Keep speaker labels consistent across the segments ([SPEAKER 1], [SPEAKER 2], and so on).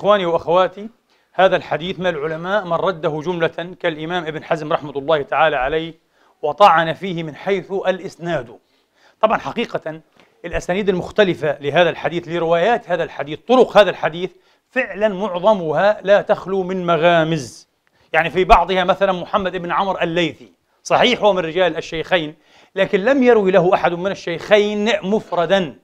[SPEAKER 1] إخواني وأخواتي هذا الحديث ما العلماء من رده جملة كالإمام ابن حزم رحمة الله تعالى عليه وطعن فيه من حيث الإسناد طبعا حقيقة الأسانيد المختلفة لهذا الحديث لروايات هذا الحديث طرق هذا الحديث فعلا معظمها لا تخلو من مغامز يعني في بعضها مثلا محمد بن عمر الليثي صحيح هو من رجال الشيخين لكن لم يروي له أحد من الشيخين مفردا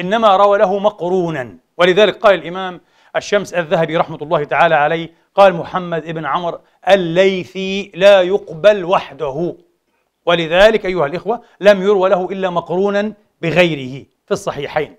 [SPEAKER 1] إنما روى له مقرونا ولذلك قال الإمام الشمس الذهبي رحمة الله تعالى عليه قال محمد بن عمر الليثي لا يقبل وحده ولذلك أيها الإخوة لم يروى له إلا مقرونا بغيره في الصحيحين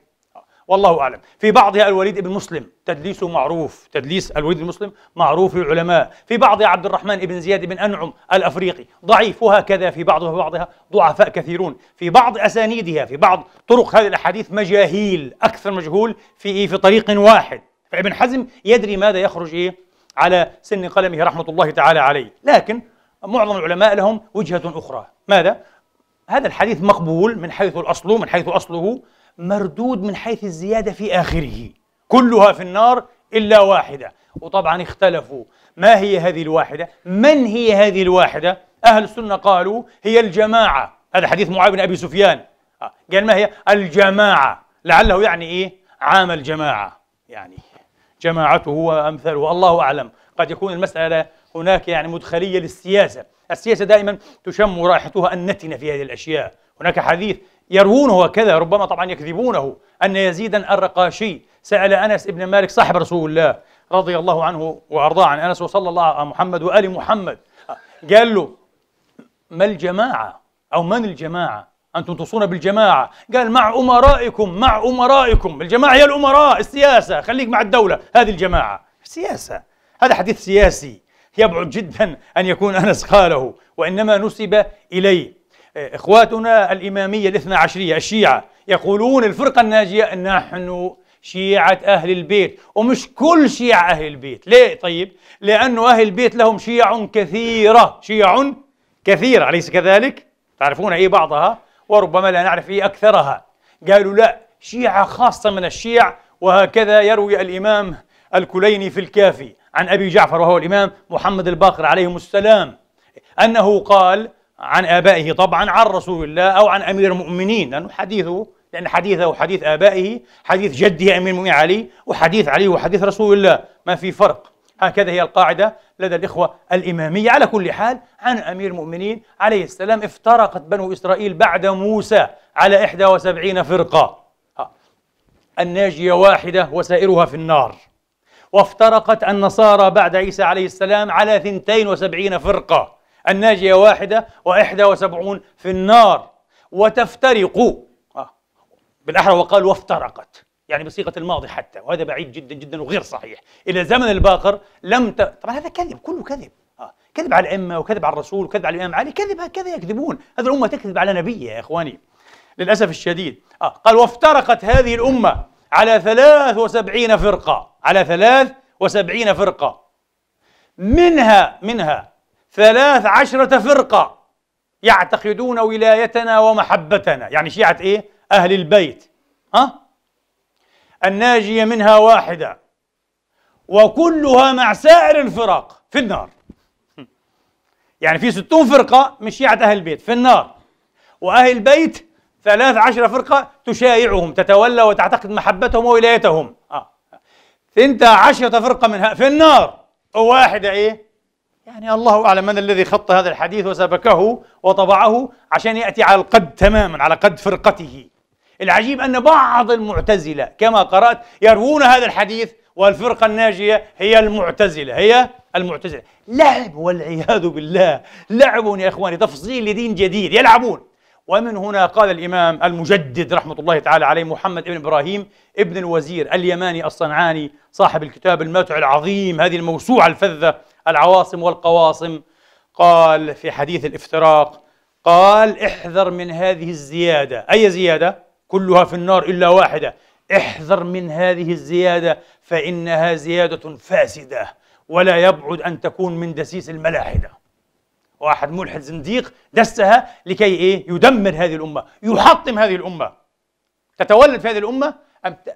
[SPEAKER 1] والله أعلم في بعضها الوليد بن مسلم تدليسه معروف تدليس الوليد بن مسلم معروف للعلماء في بعضها عبد الرحمن بن زياد بن أنعم الأفريقي ضعيف وهكذا في بعضها في بعضها ضعفاء كثيرون في بعض أسانيدها في بعض طرق هذه الأحاديث مجاهيل أكثر مجهول في في طريق واحد فابن حزم يدري ماذا يخرج إيه على سن قلمه رحمة الله تعالى عليه لكن معظم العلماء لهم وجهة أخرى ماذا؟ هذا الحديث مقبول من حيث الأصل من حيث أصله مردود من حيث الزيادة في آخره كلها في النار إلا واحدة وطبعا اختلفوا ما هي هذه الواحدة؟ من هي هذه الواحدة؟ أهل السنة قالوا هي الجماعة هذا حديث معاذ بن أبي سفيان آه، قال ما هي؟ الجماعة لعله يعني إيه؟ عام الجماعة يعني جماعته وأمثاله الله أعلم قد يكون المسألة هناك يعني مدخلية للسياسة السياسة دائما تشم رائحتها النتنة في هذه الأشياء هناك حديث يروونه وكذا ربما طبعا يكذبونه أن يزيدا الرقاشي سأل أنس بن مالك صاحب رسول الله رضي الله عنه وأرضاه عن أنس وصلى الله على محمد وآل محمد قال له ما الجماعة أو من الجماعة أنتم توصون بالجماعة قال مع أمرائكم مع أمرائكم الجماعة هي الأمراء السياسة خليك مع الدولة هذه الجماعة سياسة هذا حديث سياسي يبعد جدا أن يكون أنس قاله وإنما نسب إليه آه، إخواتنا الإمامية الاثنى عشرية الشيعة يقولون الفرقة الناجية نحن شيعة أهل البيت ومش كل شيعة أهل البيت ليه طيب؟ لأنه أهل البيت لهم شيع كثيرة شيع كثيرة أليس كذلك؟ تعرفون أي بعضها؟ وربما لا نعرف إيه أكثرها قالوا لا شيعة خاصة من الشيع وهكذا يروي الإمام الكليني في الكافي عن أبي جعفر وهو الإمام محمد الباقر عليهم السلام أنه قال عن آبائه طبعا عن رسول الله أو عن أمير المؤمنين لأنه حديثه لأن حديثه وحديث آبائه حديث جده أمير المؤمنين علي وحديث علي وحديث رسول الله ما في فرق هكذا هي القاعدة لدى الإخوة الإمامية على كل حال عن أمير المؤمنين عليه السلام افترقت بنو إسرائيل بعد موسى على 71 فرقة آه. الناجية واحدة وسائرها في النار وافترقت النصارى بعد عيسى عليه السلام على 72 فرقة الناجية واحدة وإحدى وسبعون في النار وتفترق آه. بالأحرى وقال وافترقت يعني بصيغه الماضي حتى وهذا بعيد جدا جدا وغير صحيح الى زمن الباقر لم ت... طبعا هذا كذب كله كذب آه. كذب على الائمه وكذب على الرسول وكذب على الامام علي كذب هكذا يكذبون هذه الامه تكذب على نبيها يا اخواني للاسف الشديد آه. قال وافترقت هذه الامه على 73 فرقه على 73 فرقه منها منها 13 فرقه يعتقدون ولايتنا ومحبتنا يعني شيعه ايه اهل البيت ها آه؟ الناجية منها واحدة وكلها مع سائر الفرق في النار يعني في ستون فرقة من شيعة أهل البيت في النار وأهل البيت ثلاث عشر فرقة تشايعهم تتولى وتعتقد محبتهم وولايتهم آه. عشرة فرقة منها في النار وواحدة إيه يعني الله أعلم من الذي خط هذا الحديث وسبكه وطبعه عشان يأتي على القد تماما على قد فرقته العجيب أن بعض المعتزلة كما قرأت يروون هذا الحديث والفرقة الناجية هي المعتزلة هي المعتزلة لعب والعياذ بالله لعب يا إخواني تفصيل لدين جديد يلعبون ومن هنا قال الإمام المجدد رحمة الله تعالى عليه محمد بن إبراهيم ابن الوزير اليماني الصنعاني صاحب الكتاب الماتع العظيم هذه الموسوعة الفذة العواصم والقواصم قال في حديث الافتراق قال احذر من هذه الزيادة أي زيادة؟ كلها في النار إلا واحدة احذر من هذه الزيادة فإنها زيادة فاسدة ولا يبعد أن تكون من دسيس الملاحدة واحد ملحد زنديق دسها لكي إيه؟ يدمر هذه الأمة يحطم هذه الأمة تتولد في هذه الأمة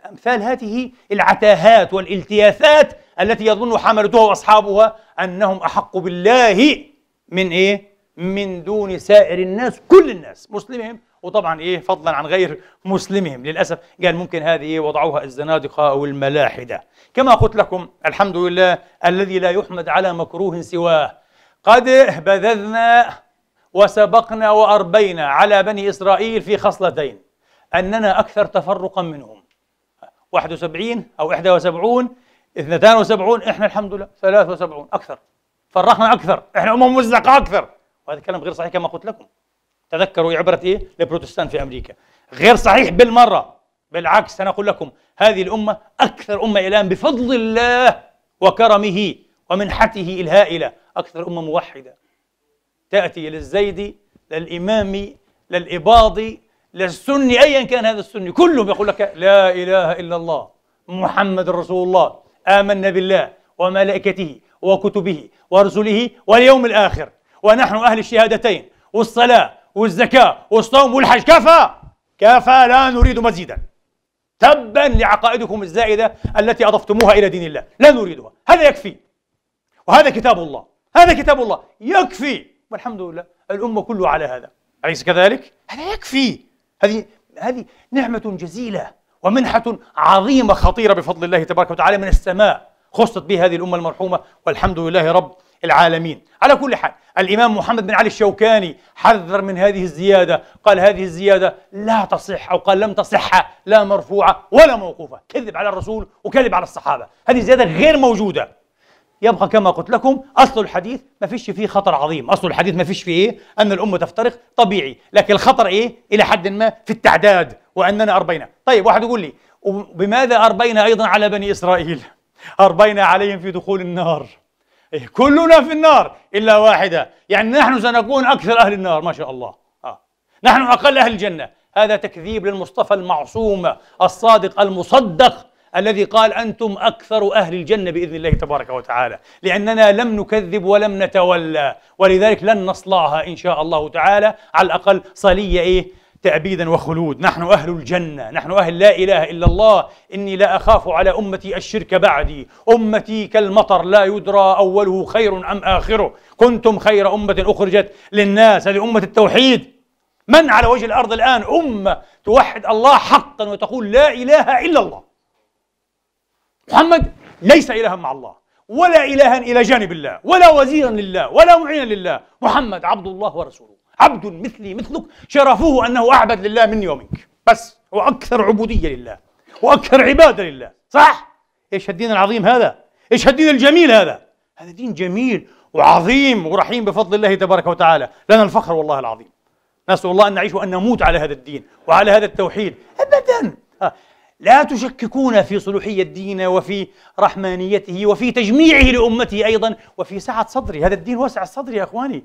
[SPEAKER 1] أمثال هذه العتاهات والالتياثات التي يظن حملتها وأصحابها أنهم أحق بالله من إيه؟ من دون سائر الناس كل الناس مسلمهم وطبعا ايه فضلا عن غير مسلمهم للاسف قال ممكن هذه إيه، وضعوها الزنادقه او الملاحده كما قلت لكم الحمد لله الذي لا يحمد على مكروه سواه قد بذلنا وسبقنا واربينا على بني اسرائيل في خصلتين اننا اكثر تفرقا منهم 71 او 71 72 احنا الحمد لله 73 اكثر فرقنا اكثر احنا امم مزقه اكثر وهذا كلام غير صحيح كما قلت لكم تذكروا عبرة إيه؟ البروتستان في أمريكا غير صحيح بالمرة بالعكس أنا أقول لكم هذه الأمة أكثر أمة إلان بفضل الله وكرمه ومنحته الهائلة أكثر أمة موحدة تأتي للزيدي للإمامي للإباضي للسني أيا كان هذا السني كلهم يقول لك لا إله إلا الله محمد رسول الله آمنا بالله وملائكته وكتبه ورسله واليوم الآخر ونحن أهل الشهادتين والصلاة والزكاة والصوم والحج كفى كفى لا نريد مزيدا تبا لعقائدكم الزائدة التي أضفتموها إلى دين الله لا نريدها هذا يكفي وهذا كتاب الله هذا كتاب الله يكفي والحمد لله الأمة كلها على هذا أليس كذلك؟ هذا يكفي هذه هذه نعمة جزيلة ومنحة عظيمة خطيرة بفضل الله تبارك وتعالى من السماء خصت به هذه الأمة المرحومة والحمد لله رب العالمين على كل حال الإمام محمد بن علي الشوكاني حذر من هذه الزيادة قال هذه الزيادة لا تصح أو قال لم تصح لا مرفوعة ولا موقوفة كذب على الرسول وكذب على الصحابة هذه الزيادة غير موجودة يبقى كما قلت لكم أصل الحديث ما فيش فيه خطر عظيم أصل الحديث ما فيش فيه إيه؟ أن الأمة تفترق طبيعي لكن الخطر إيه إلى حد ما في التعداد وأننا أربينا طيب واحد يقول لي وبماذا أربينا أيضا على بني إسرائيل أربينا عليهم في دخول النار إيه، كلنا في النار إلا واحدة يعني نحن سنكون أكثر أهل النار ما شاء الله آه. نحن أقل أهل الجنة هذا تكذيب للمصطفى المعصوم الصادق المصدق الذي قال أنتم أكثر أهل الجنة بإذن الله تبارك وتعالى لأننا لم نكذب ولم نتولى ولذلك لن نصلاها إن شاء الله تعالى على الأقل صلية إيه تعبيدا وخلود نحن أهل الجنة نحن أهل لا إله إلا الله إني لا أخاف على أمتي الشرك بعدي أمتي كالمطر لا يدرى أوله خير أم آخره كنتم خير أمة أخرجت للناس هذه أمة التوحيد من على وجه الأرض الآن أمة توحد الله حقا وتقول لا إله إلا الله محمد ليس إلها مع الله ولا إلها إلى جانب الله ولا وزيرا لله ولا معينا لله محمد عبد الله ورسوله عبد مثلي مثلك شرفه أنه أعبد لله مني ومنك بس وأكثر عبودية لله وأكثر عبادة لله صح؟ إيش الدين العظيم هذا؟ إيش الدين الجميل هذا؟ هذا دين جميل وعظيم ورحيم بفضل الله تبارك وتعالى لنا الفخر والله العظيم نسأل الله أن نعيش وأن نموت على هذا الدين وعلى هذا التوحيد أبدا آه. لا تشككون في صلوحية الدين وفي رحمانيته وفي تجميعه لأمته أيضا وفي سعة صدره هذا الدين واسع الصدر يا أخواني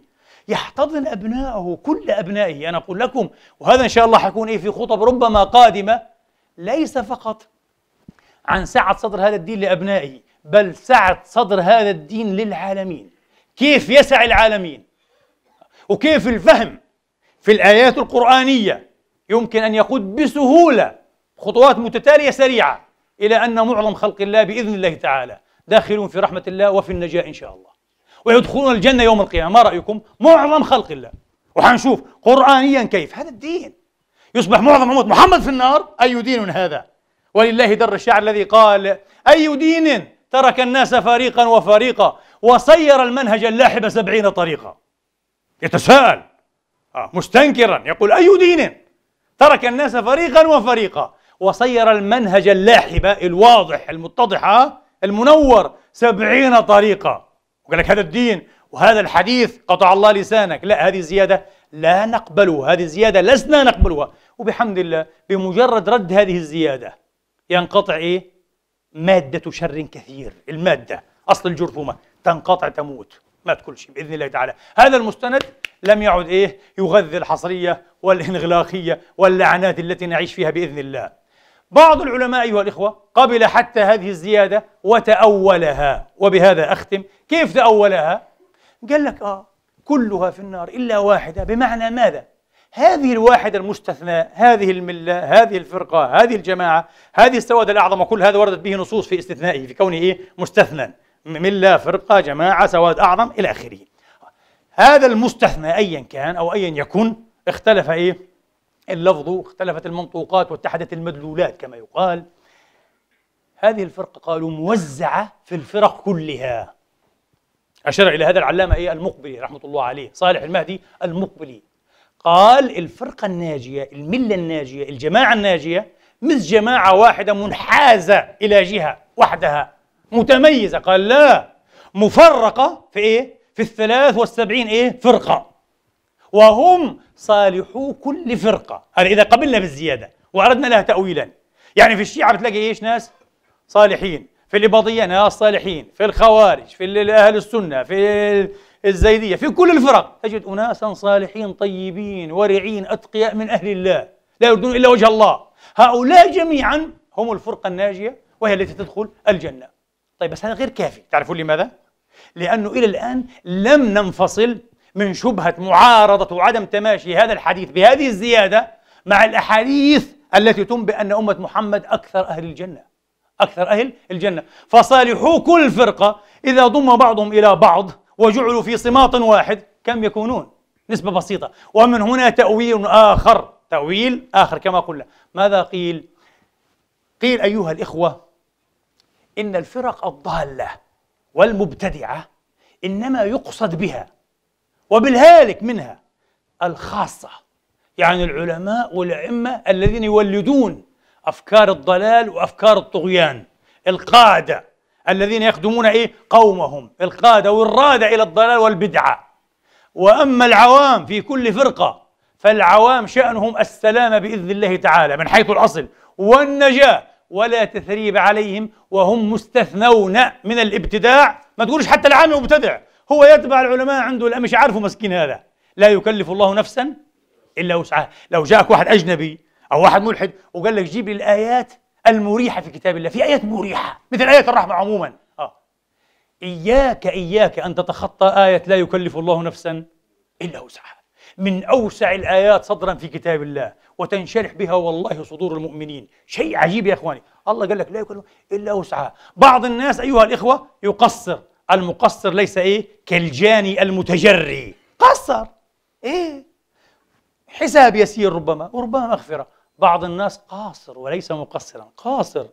[SPEAKER 1] يحتضن أبنائه كل أبنائه أنا أقول لكم وهذا إن شاء الله حيكون إيه في خطب ربما قادمة ليس فقط عن سعة صدر هذا الدين لأبنائه بل سعة صدر هذا الدين للعالمين كيف يسع العالمين وكيف الفهم في الآيات القرآنية يمكن أن يقود بسهولة خطوات متتالية سريعة إلى أن معظم خلق الله بإذن الله تعالى داخلون في رحمة الله وفي النجاة إن شاء الله ويدخلون الجنة يوم القيامة ما رأيكم؟ معظم خلق الله وحنشوف قرآنيا كيف هذا الدين يصبح معظم أمة محمد في النار أي دين هذا؟ ولله در الشعر الذي قال أي دين ترك الناس فريقا وفريقا وصير المنهج اللاحب سبعين طريقة يتساءل آه، مستنكرا يقول أي دين ترك الناس فريقا وفريقا وصير المنهج اللاحب الواضح المتضح آه، المنور سبعين طريقة وقال لك هذا الدين وهذا الحديث قطع الله لسانك لا هذه زيادة لا نقبلها هذه زيادة لسنا نقبلها وبحمد الله بمجرد رد هذه الزيادة ينقطع إيه؟ مادة شر كثير المادة أصل الجرثومة تنقطع تموت مات كل شيء باذن الله تعالى هذا المستند لم يعد ايه يغذي الحصريه والانغلاقيه واللعنات التي نعيش فيها باذن الله بعض العلماء أيها الإخوة قبل حتى هذه الزيادة وتأولها وبهذا أختم كيف تأولها؟ قال لك آه كلها في النار إلا واحدة بمعنى ماذا؟ هذه الواحدة المستثناة هذه الملة هذه الفرقة هذه الجماعة هذه السواد الأعظم وكل هذا وردت به نصوص في استثنائه في كونه إيه؟ مستثنى ملة فرقة جماعة سواد أعظم إلى آخره هذا المستثنى أيا كان أو أيا يكن اختلف إيه؟ اللفظ اختلفت المنطوقات واتحدت المدلولات كما يقال هذه الفرقة قالوا موزعة في الفرق كلها أشار إلى هذا العلامة هي إيه؟ المقبلي رحمة الله عليه صالح المهدي المقبلي قال الفرقة الناجية الملة الناجية الجماعة الناجية مش جماعة واحدة منحازة إلى جهة وحدها متميزة قال لا مفرقة في إيه؟ في الثلاث والسبعين إيه؟ فرقة وهم صالحو كل فرقة هذا إذا قبلنا بالزيادة وأردنا لها تأويلا يعني في الشيعة بتلاقي إيش ناس صالحين في الإباضية ناس صالحين في الخوارج في أهل السنة في الزيدية في كل الفرق تجد أناسا صالحين طيبين ورعين أتقياء من أهل الله لا يريدون إلا وجه الله هؤلاء جميعا هم الفرقة الناجية وهي التي تدخل الجنة طيب بس هذا غير كافي تعرفون لماذا؟ لأنه إلى الآن لم ننفصل من شبهة معارضة وعدم تماشي هذا الحديث بهذه الزيادة مع الأحاديث التي تنبئ أن أمة محمد أكثر أهل الجنة أكثر أهل الجنة فصالحو كل فرقة إذا ضم بعضهم إلى بعض وجعلوا في صماط واحد كم يكونون نسبة بسيطة ومن هنا تأويل آخر تأويل آخر كما قلنا ماذا قيل؟ قيل أيها الإخوة إن الفرق الضالة والمبتدعة إنما يقصد بها وبالهالك منها الخاصة يعني العلماء والأئمة الذين يولدون أفكار الضلال وأفكار الطغيان القادة الذين يخدمون إيه قومهم القادة والرادة إلى الضلال والبدعة وأما العوام في كل فرقة فالعوام شأنهم السلامة بإذن الله تعالى من حيث الأصل والنجاة ولا تثريب عليهم وهم مستثنون من الابتداع ما تقولش حتى العام مبتدع هو يتبع العلماء عنده لا مش عارفه مسكين هذا لا يكلف الله نفسا الا وسعها لو جاءك واحد اجنبي او واحد ملحد وقال لك جيب لي الايات المريحه في كتاب الله في ايات مريحه مثل ايات الرحمه عموما اه اياك اياك ان تتخطى ايه لا يكلف الله نفسا الا وسعها من اوسع الايات صدرا في كتاب الله وتنشرح بها والله صدور المؤمنين شيء عجيب يا اخواني الله قال لك لا يكلف الا وسعها بعض الناس ايها الاخوه يقصر المقصر ليس إيه كالجاني المتجري قصر إيه حساب يسير ربما وربما مغفرة بعض الناس قاصر وليس مقصرا قاصر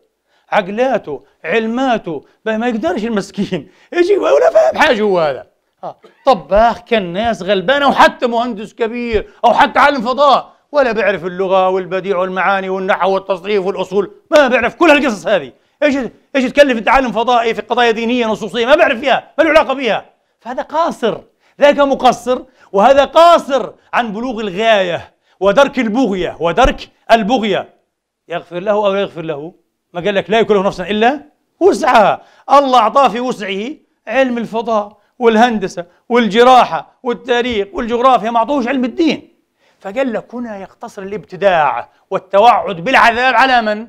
[SPEAKER 1] عقلاته علماته ما يقدرش المسكين يجي ولا فاهم حاجه هو هذا آه. طباخ كناس غلبان او حتى مهندس كبير او حتى عالم فضاء ولا بيعرف اللغه والبديع والمعاني والنحو والتصريف والاصول ما بيعرف كل هالقصص هذه ايش ايش تكلف انت عالم فضائي في قضايا دينيه نصوصيه ما بعرف فيها ما له علاقه بها فهذا قاصر ذاك مقصر وهذا قاصر عن بلوغ الغايه ودرك البغيه ودرك البغيه يغفر له او لا يغفر له ما قال لك لا يكلف نفسا الا وسعها الله اعطاه في وسعه علم الفضاء والهندسه والجراحه والتاريخ والجغرافيا ما اعطوهش علم الدين فقال لك هنا يقتصر الابتداع والتوعد بالعذاب على من؟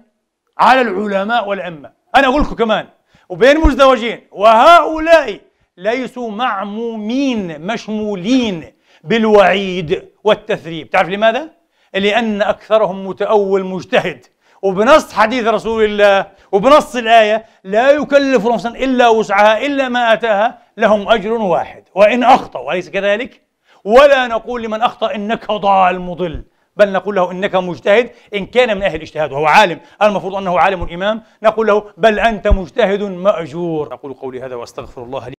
[SPEAKER 1] على العلماء والأئمة أنا أقول لكم كمان وبين مزدوجين وهؤلاء ليسوا معمومين مشمولين بالوعيد والتثريب تعرف لماذا؟ لأن أكثرهم متأول مجتهد وبنص حديث رسول الله وبنص الآية لا يكلف نفسا إلا وسعها إلا ما أتاها لهم أجر واحد وإن أخطأ وليس كذلك؟ ولا نقول لمن أخطأ إنك ضال مضل بل نقول له إنك مجتهد إن كان من أهل الاجتهاد وهو عالم المفروض أنه عالم إمام نقول له بل أنت مجتهد مأجور أقول قولي هذا وأستغفر الله لي